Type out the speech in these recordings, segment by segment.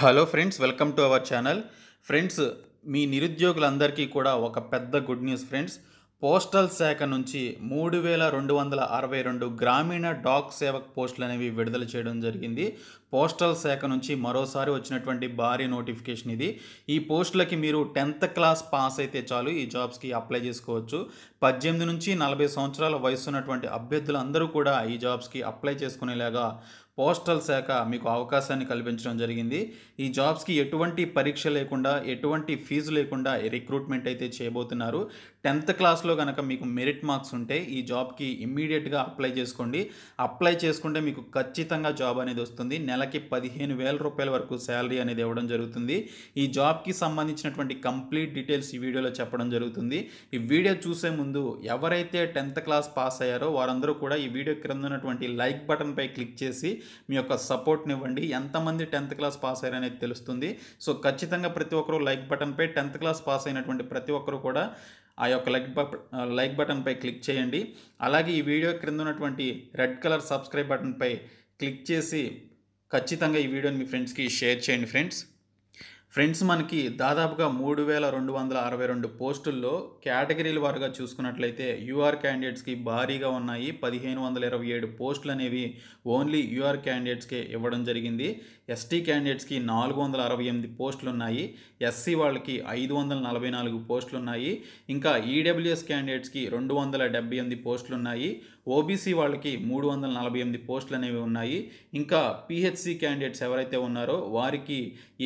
hello friends welcome to our channel friends మీ నిరుద్యోగులందరికీ కూడా ఒక పెద్ద గుడ్ న్యూస్ ఫ్రెండ్స్ పోస్టల్ శాఖ నుంచి మూడు వేల రెండు వందల అరవై రెండు గ్రామీణ డాక్ సేవక్ పోస్టులు అనేవి విడుదల చేయడం జరిగింది పోస్టల్ శాఖ నుంచి మరోసారి వచ్చినటువంటి భారీ నోటిఫికేషన్ ఇది ఈ పోస్టులకి మీరు టెన్త్ క్లాస్ పాస్ అయితే చాలు ఈ జాబ్స్కి అప్లై చేసుకోవచ్చు పద్దెనిమిది నుంచి నలభై సంవత్సరాల వయసు ఉన్నటువంటి అభ్యర్థులందరూ కూడా ఈ జాబ్స్కి అప్లై చేసుకునేలాగా పోస్టల్ శాఖ మీకు అవకాశాన్ని కల్పించడం జరిగింది ఈ జాబ్స్కి ఎటువంటి పరీక్ష లేకుండా ఎటువంటి ఫీజు లేకుండా రిక్రూట్మెంట్ అయితే చేయబోతున్నారు టెన్త్ క్లాస్లో కనుక మీకు మెరిట్ మార్క్స్ ఉంటే ఈ జాబ్కి ఇమ్మీడియట్గా అప్లై చేసుకోండి అప్లై చేసుకుంటే మీకు ఖచ్చితంగా జాబ్ అనేది వస్తుంది నెలకి పదిహేను వేల రూపాయల వరకు శాలరీ అనేది ఇవ్వడం జరుగుతుంది ఈ జాబ్కి సంబంధించినటువంటి కంప్లీట్ డీటెయిల్స్ ఈ వీడియోలో చెప్పడం జరుగుతుంది ఈ వీడియో చూసే ముందు ఎవరైతే టెన్త్ క్లాస్ పాస్ అయ్యారో వారందరూ కూడా ఈ వీడియో క్రింద ఉన్నటువంటి లైక్ బటన్పై క్లిక్ చేసి మీ యొక్క సపోర్ట్ని ఇవ్వండి ఎంతమంది టెన్త్ క్లాస్ పాస్ అయ్యారనేది తెలుస్తుంది సో ఖచ్చితంగా ప్రతి ఒక్కరూ లైక్ బటన్పై టెన్త్ క్లాస్ పాస్ అయినటువంటి ప్రతి ఒక్కరూ కూడా ఆ యొక్క లైక్ లైక్ బటన్పై క్లిక్ చేయండి అలాగే ఈ వీడియో క్రింద ఉన్నటువంటి రెడ్ కలర్ సబ్స్క్రైబ్ బటన్పై క్లిక్ చేసి ఖచ్చితంగా ఈ వీడియోని మీ ఫ్రెండ్స్కి షేర్ చేయండి ఫ్రెండ్స్ ఫ్రెండ్స్ మనకి దాదాపుగా మూడు వేల రెండు వందల అరవై రెండు పోస్టుల్లో కేటగిరీల వారుగా చూసుకున్నట్లయితే యూఆర్ క్యాండిడేట్స్కి భారీగా ఉన్నాయి పదిహేను వందల ఇరవై ఏడు పోస్టులు అనేవి ఓన్లీ యూఆర్ క్యాండిడేట్స్కే ఇవ్వడం జరిగింది ఎస్టీ క్యాండిడేట్స్కి నాలుగు వందల అరవై ఎనిమిది పోస్టులు ఉన్నాయి ఎస్సీ వాళ్ళకి ఐదు వందల నలభై నాలుగు పోస్టులు ఉన్నాయి ఇంకా ఈడబ్ల్యూఎస్ క్యాండిడేట్స్కి రెండు వందల డెబ్బై ఎనిమిది పోస్టులు ఉన్నాయి ఓబీసీ వాళ్ళకి మూడు వందల నలభై ఎనిమిది పోస్టులు అనేవి ఉన్నాయి ఇంకా పిహెచ్సి క్యాండిడేట్స్ ఎవరైతే ఉన్నారో వారికి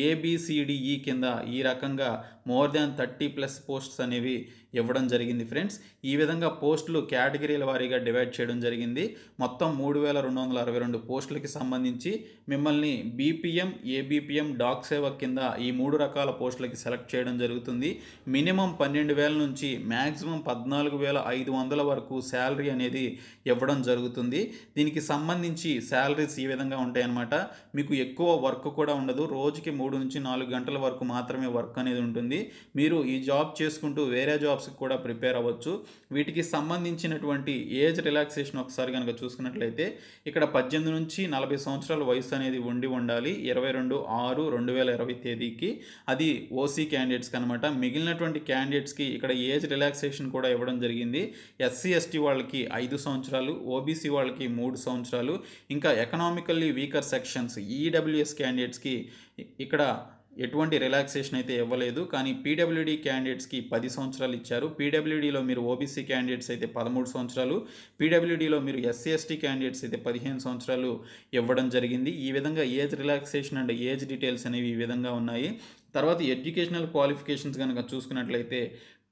ఏబిసిడిఈ కింద ఈ రకంగా more than thirty plus posts అనేవి ఇవ్వడం జరిగింది ఫ్రెండ్స్ ఈ విధంగా పోస్టులు కేటగిరీల వారీగా డివైడ్ చేయడం జరిగింది మొత్తం మూడు వేల రెండు వందల అరవై రెండు పోస్టులకి సంబంధించి మిమ్మల్ని బీపీఎం ఏబీపీఎం డాక్ సేవ కింద ఈ మూడు రకాల పోస్టులకి సెలెక్ట్ చేయడం జరుగుతుంది మినిమం పన్నెండు వేల నుంచి మ్యాక్సిమం పద్నాలుగు వేల ఐదు వందల వరకు శాలరీ అనేది ఇవ్వడం జరుగుతుంది దీనికి సంబంధించి శాలరీస్ ఈ విధంగా ఉంటాయన్నమాట మీకు ఎక్కువ వర్క్ కూడా ఉండదు రోజుకి మూడు నుంచి నాలుగు గంటల వరకు మాత్రమే వర్క్ అనేది ఉంటుంది ఉంటుంది మీరు ఈ జాబ్ చేసుకుంటూ వేరే జాబ్స్కి కూడా ప్రిపేర్ అవ్వచ్చు వీటికి సంబంధించినటువంటి ఏజ్ రిలాక్సేషన్ ఒకసారి కనుక చూసుకున్నట్లయితే ఇక్కడ పద్దెనిమిది నుంచి నలభై సంవత్సరాల వయసు అనేది ఉండి ఉండాలి ఇరవై రెండు ఆరు రెండు వేల ఇరవై తేదీకి అది ఓసీ క్యాండిడేట్స్కి అనమాట మిగిలినటువంటి క్యాండిడేట్స్కి ఇక్కడ ఏజ్ రిలాక్సేషన్ కూడా ఇవ్వడం జరిగింది ఎస్సీ ఎస్టీ వాళ్ళకి ఐదు సంవత్సరాలు ఓబీసీ వాళ్ళకి మూడు సంవత్సరాలు ఇంకా ఎకనామికల్లీ వీకర్ సెక్షన్స్ ఈడబ్ల్యూఎస్ క్యాండిడేట్స్కి ఇక్కడ ఎటువంటి రిలాక్సేషన్ అయితే ఇవ్వలేదు కానీ పీడబ్ల్యూడీ క్యాండిడేట్స్కి పది సంవత్సరాలు ఇచ్చారు పీడబ్ల్యూడీలో మీరు ఓబీసీ క్యాండిడేట్స్ అయితే పదమూడు సంవత్సరాలు పీడబ్ల్యూడీలో మీరు ఎస్సీ ఎస్టీ క్యాండిడేట్స్ అయితే పదిహేను సంవత్సరాలు ఇవ్వడం జరిగింది ఈ విధంగా age relaxation and age details అనేవి ఈ విధంగా ఉన్నాయి తర్వాత ఎడ్యుకేషనల్ క్వాలిఫికేషన్స్ కనుక చూసుకున్నట్లయితే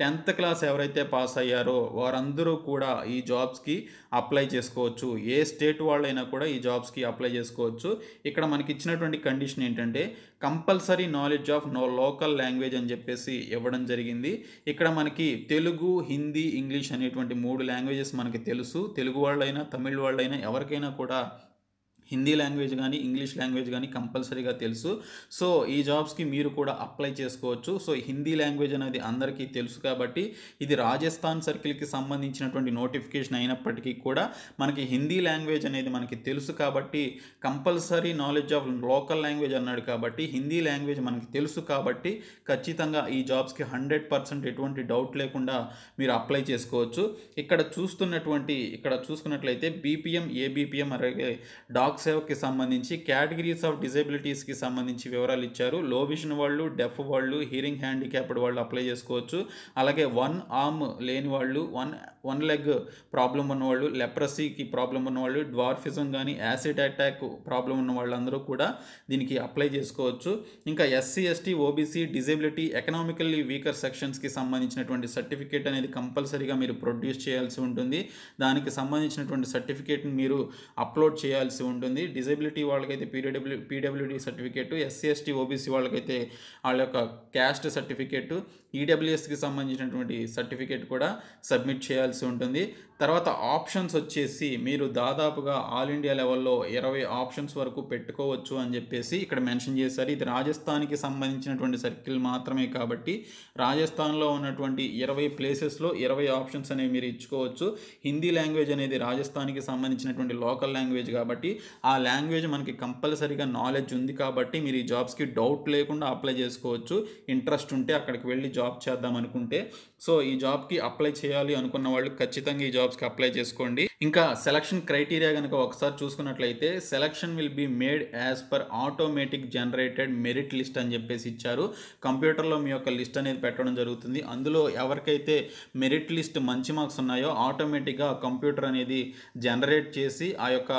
టెన్త్ క్లాస్ ఎవరైతే పాస్ అయ్యారో వారందరూ కూడా ఈ జాబ్స్కి అప్లై చేసుకోవచ్చు ఏ స్టేట్ వాళ్ళైనా కూడా ఈ జాబ్స్కి అప్లై చేసుకోవచ్చు ఇక్కడ మనకి ఇచ్చినటువంటి కండిషన్ ఏంటంటే compulsory knowledge of no local language అని చెప్పేసి ఇవ్వడం జరిగింది ఇక్కడ మనకి తెలుగు హిందీ ఇంగ్లీష్ అనేటువంటి మూడు లాంగ్వేజెస్ మనకి తెలుసు తెలుగు వాళ్ళైనా తమిళ్ వాళ్ళైనా ఎవరికైనా కూడా హిందీ లాంగ్వేజ్ కానీ ఇంగ్లీష్ లాంగ్వేజ్ కానీ కంపల్సరీగా తెలుసు సో ఈ జాబ్స్కి మీరు కూడా అప్లై చేసుకోవచ్చు సో హిందీ లాంగ్వేజ్ అనేది అందరికీ తెలుసు కాబట్టి ఇది రాజస్థాన్ సర్కిల్కి సంబంధించినటువంటి నోటిఫికేషన్ అయినప్పటికీ కూడా మనకి హిందీ లాంగ్వేజ్ అనేది మనకి తెలుసు కాబట్టి compulsory knowledge of local language అన్నాడు కాబట్టి హిందీ లాంగ్వేజ్ మనకి తెలుసు కాబట్టి ఖచ్చితంగా ఈ జాబ్స్కి హండ్రెడ్ పర్సెంట్ ఎటువంటి డౌట్ లేకుండా మీరు అప్లై చేసుకోవచ్చు ఇక్కడ చూస్తున్నటువంటి ఇక్కడ చూసుకున్నట్లయితే బీపీఎం ఏబీపీఎం అలాగే డాక్ వాక్ సేవకి సంబంధించి కేటగిరీస్ ఆఫ్ డిజబిలిటీస్కి సంబంధించి వివరాలు ఇచ్చారు లో విషన్ వాళ్ళు డెఫ్ వాళ్ళు హీరింగ్ హ్యాండిక్యాప్డ్ వాళ్ళు అప్లై చేసుకోవచ్చు అలాగే వన్ ఆర్మ్ లేని వాళ్ళు వన్ వన్ లెగ్ ప్రాబ్లం ఉన్నవాళ్ళు లెప్రసీకి ప్రాబ్లం ఉన్నవాళ్ళు డ్వార్ఫిజం కానీ యాసిడ్ అటాక్ ప్రాబ్లం ఉన్న వాళ్ళందరూ కూడా దీనికి అప్లై చేసుకోవచ్చు ఇంకా SC ST OBC disability economically weaker సెక్షన్స్కి సంబంధించినటువంటి సర్టిఫికేట్ అనేది కంపల్సరీగా మీరు ప్రొడ్యూస్ చేయాల్సి ఉంటుంది దానికి సంబంధించినటువంటి సర్టిఫికేట్ని మీరు అప్లోడ్ చేయాల్సి ఉంటుంది ఉంటుంది డిజబిలిటీ వాళ్ళకైతే PW PWD certificate SC ST OBC వాళ్ళకైతే వాళ్ళ యొక్క క్యాస్ట్ సర్టిఫికేట్ ఈడబ్ల్యూఎస్కి సంబంధించినటువంటి సర్టిఫికేట్ కూడా సబ్మిట్ చేయాల్సి ఉంటుంది తర్వాత ఆప్షన్స్ వచ్చేసి మీరు దాదాపుగా ఆల్ ఇండియా లెవెల్లో ఇరవై ఆప్షన్స్ వరకు పెట్టుకోవచ్చు అని చెప్పేసి ఇక్కడ మెన్షన్ చేశారు ఇది రాజస్థాన్కి సంబంధించినటువంటి సర్కిల్ మాత్రమే కాబట్టి రాజస్థాన్లో ఉన్నటువంటి ఇరవై ప్లేసెస్లో ఇరవై ఆప్షన్స్ అనేవి మీరు ఇచ్చుకోవచ్చు హిందీ లాంగ్వేజ్ అనేది రాజస్థాన్కి సంబంధించినటువంటి లోకల్ లాంగ్వేజ్ కాబట్టి ఆ లాంగ్వేజ్ మనకి కంపల్సరీగా నాలెడ్జ్ ఉంది కాబట్టి మీరు ఈ జాబ్స్కి డౌట్ లేకుండా అప్లై చేసుకోవచ్చు ఇంట్రెస్ట్ ఉంటే అక్కడికి వెళ్ళి జాబ్ చేద్దాం అనుకుంటే సో ఈ జాబ్కి అప్లై చేయాలి అనుకున్న వాళ్ళు ఖచ్చితంగా ఈ జాబ్స్కి అప్లై చేసుకోండి ఇంకా సెలక్షన్ క్రైటీరియా కనుక ఒకసారి చూసుకున్నట్లయితే selection will be made as per automatic generated merit list అని చెప్పేసి ఇచ్చారు కంప్యూటర్లో మీ యొక్క లిస్ట్ అనేది పెట్టడం జరుగుతుంది అందులో ఎవరికైతే మెరిట్ లిస్ట్ మంచి మార్క్స్ ఉన్నాయో ఆటోమేటిక్గా కంప్యూటర్ అనేది జనరేట్ చేసి ఆ యొక్క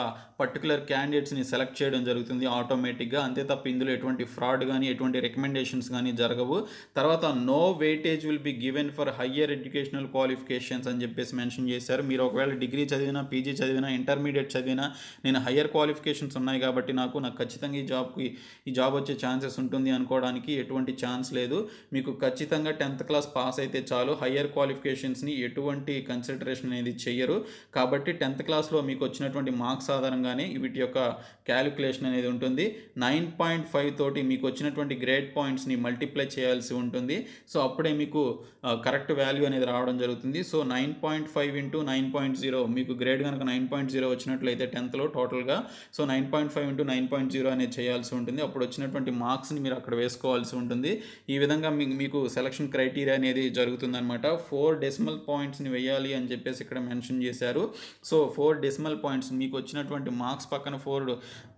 పర్టికులర్ క్యాండిడేట్స్ని సెలెక్ట్ చేయడం జరుగుతుంది ఆటోమేటిక్గా అంతే తప్ప ఇందులో ఎటువంటి ఫ్రాడ్ కానీ ఎటువంటి రికమెండేషన్స్ కానీ జరగవు తర్వాత no weightage will be given for higher educational qualifications అని చెప్పేసి మెన్షన్ చేశారు మీరు ఒకవేళ డిగ్రీ చదివినా పీజీ చదివినా ఇంటర్మీడియట్ చదివినా నేను హయ్యర్ క్వాలిఫికేషన్స్ ఉన్నాయి కాబట్టి నాకు నాకు ఖచ్చితంగా ఈ జాబ్కి ఈ జాబ్ వచ్చే ఛాన్సెస్ ఉంటుంది అనుకోవడానికి ఎటువంటి ఛాన్స్ లేదు మీకు ఖచ్చితంగా టెన్త్ క్లాస్ పాస్ అయితే చాలు హయ్యర్ క్వాలిఫికేషన్స్ని ఎటువంటి కన్సిడరేషన్ అనేది చెయ్యరు కాబట్టి టెన్త్ క్లాస్లో మీకు వచ్చినటువంటి మార్క్స్ ఆధారంగానే ఇవి యూనిట్ యొక్క క్యాలిక్యులేషన్ అనేది ఉంటుంది నైన్ పాయింట్ ఫైవ్ తోటి మీకు వచ్చినటువంటి గ్రేడ్ పాయింట్స్ని మల్టిప్లై చేయాల్సి ఉంటుంది సో అప్పుడే మీకు కరెక్ట్ వాల్యూ అనేది రావడం జరుగుతుంది so nine point five into nine point zero మీకు గ్రేడ్ కనుక నైన్ పాయింట్ జీరో వచ్చినట్లయితే టెన్త్లో టోటల్గా so nine point five into nine point zero అనేది చేయాల్సి ఉంటుంది అప్పుడు వచ్చినటువంటి మార్క్స్ని మీరు అక్కడ వేసుకోవాల్సి ఉంటుంది ఈ విధంగా మీకు సెలక్షన్ క్రైటీరియా అనేది జరుగుతుందనమాట ఫోర్ డెసిమల్ పాయింట్స్ని వేయాలి అని చెప్పేసి ఇక్కడ మెన్షన్ చేశారు సో ఫోర్ డెసిమల్ పాయింట్స్ మీకు వచ్చినటువంటి మార్క్స్ పక్క పక్కన ఫోర్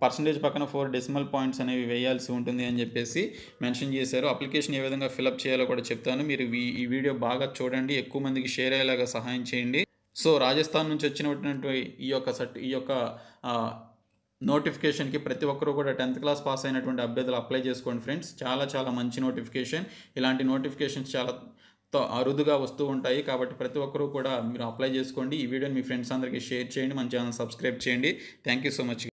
పర్సంటేజ్ పక్కన ఫోర్ డెసిమల్ పాయింట్స్ అనేవి వేయాల్సి ఉంటుంది అని చెప్పేసి మెన్షన్ చేశారు అప్లికేషన్ ఏ విధంగా ఫిలప్ చేయాలో కూడా చెప్తాను మీరు ఈ వీడియో బాగా చూడండి ఎక్కువ మందికి షేర్ అయ్యేలాగా సహాయం చేయండి సో రాజస్థాన్ నుంచి వచ్చినటువంటి ఈ యొక్క సర్ట్ ఈ యొక్క నోటిఫికేషన్కి ప్రతి ఒక్కరూ కూడా టెన్త్ క్లాస్ పాస్ అయినటువంటి అభ్యర్థులు అప్లై చేసుకోండి ఫ్రెండ్స్ చాలా చాలా మంచి నోటిఫికేషన్ ఇలాంటి నోటిఫికేషన్స్ చాలా తో అరుదుగా వస్తూ ఉంటాయి కాబట్టి ప్రతి ఒక్కరూ కూడా మీరు అప్లై చేసుకోండి ఈ వీడియోని మీ ఫ్రెండ్స్ అందరికీ షేర్ చేయండి మన ఛానల్ సబ్స్క్రైబ్ చేయండి థ్యాంక్ యూ సో మచ్